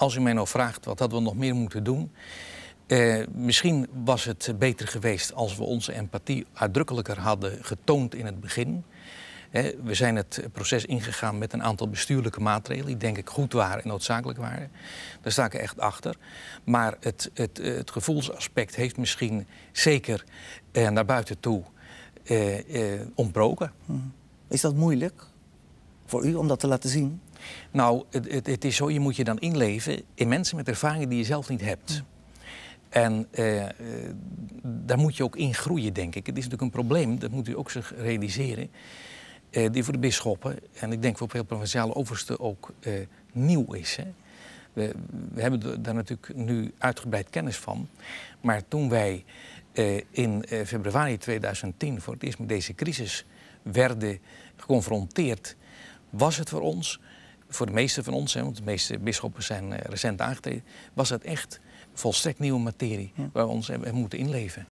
Als u mij nou vraagt wat hadden we nog meer moeten doen. Eh, misschien was het beter geweest als we onze empathie uitdrukkelijker hadden getoond in het begin. Eh, we zijn het proces ingegaan met een aantal bestuurlijke maatregelen die denk ik goed waren en noodzakelijk waren. Daar sta ik echt achter. Maar het, het, eh, het gevoelsaspect heeft misschien zeker eh, naar buiten toe eh, ontbroken. Mhm. Is dat moeilijk voor u om dat te laten zien? Nou, het, het, het is zo, je moet je dan inleven in mensen met ervaringen die je zelf niet hebt. Hm. En eh, eh, daar moet je ook in groeien, denk ik. Het is natuurlijk een probleem, dat moet u ook zich realiseren, uh, die voor de bisschoppen en ik denk voor veel provinciale oversten ook nieuw is. Hè. We, we, hebben daar natuurlijk nu uitgebreid kennis van. Maar toen wij in februari 2010 voor het eerst met deze crisis werden geconfronteerd, was het voor ons, voor de meeste van ons, want de meeste bisschoppen zijn eh, recent aangetreden, was het echt volstrekt nieuwe materie waar we ons hebben eh, moeten inleven.